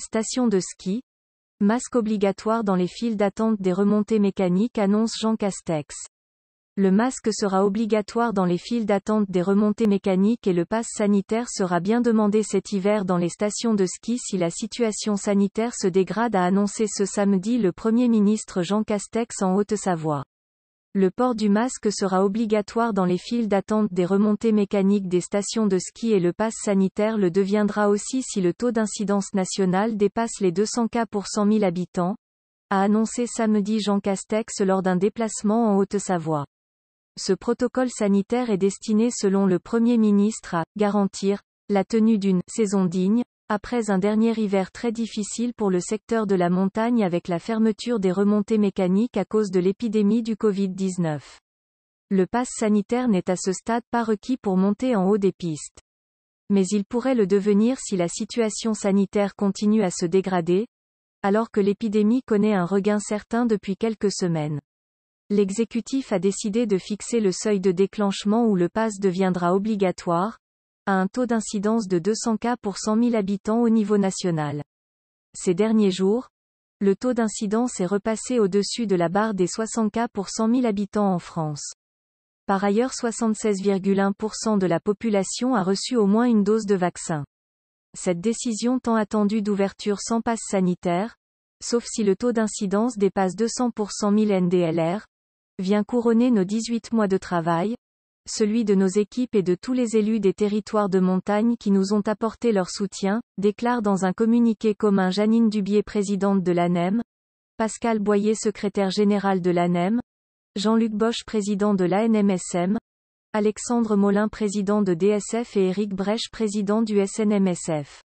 Station de ski. Masque obligatoire dans les files d'attente des remontées mécaniques annonce Jean Castex. Le masque sera obligatoire dans les files d'attente des remontées mécaniques et le passe sanitaire sera bien demandé cet hiver dans les stations de ski si la situation sanitaire se dégrade a annoncé ce samedi le Premier ministre Jean Castex en Haute-Savoie. Le port du masque sera obligatoire dans les files d'attente des remontées mécaniques des stations de ski et le pass sanitaire le deviendra aussi si le taux d'incidence nationale dépasse les 200 cas pour 100 000 habitants, a annoncé samedi Jean Castex lors d'un déplacement en Haute-Savoie. Ce protocole sanitaire est destiné selon le Premier ministre à garantir la tenue d'une saison digne après un dernier hiver très difficile pour le secteur de la montagne avec la fermeture des remontées mécaniques à cause de l'épidémie du Covid-19. Le pass sanitaire n'est à ce stade pas requis pour monter en haut des pistes. Mais il pourrait le devenir si la situation sanitaire continue à se dégrader, alors que l'épidémie connaît un regain certain depuis quelques semaines. L'exécutif a décidé de fixer le seuil de déclenchement où le pass deviendra obligatoire, à un taux d'incidence de 200 cas pour 100 000 habitants au niveau national. Ces derniers jours, le taux d'incidence est repassé au-dessus de la barre des 60 cas pour 100 000 habitants en France. Par ailleurs 76,1% de la population a reçu au moins une dose de vaccin. Cette décision tant attendue d'ouverture sans passe sanitaire, sauf si le taux d'incidence dépasse 200 pour 100 000 NDLR, vient couronner nos 18 mois de travail, celui de nos équipes et de tous les élus des territoires de montagne qui nous ont apporté leur soutien, déclare dans un communiqué commun Janine Dubier présidente de l'ANEM, Pascal Boyer secrétaire général de l'ANEM, Jean-Luc Bosch président de l'ANMSM, Alexandre Molin président de DSF et Éric Brèche président du SNMSF.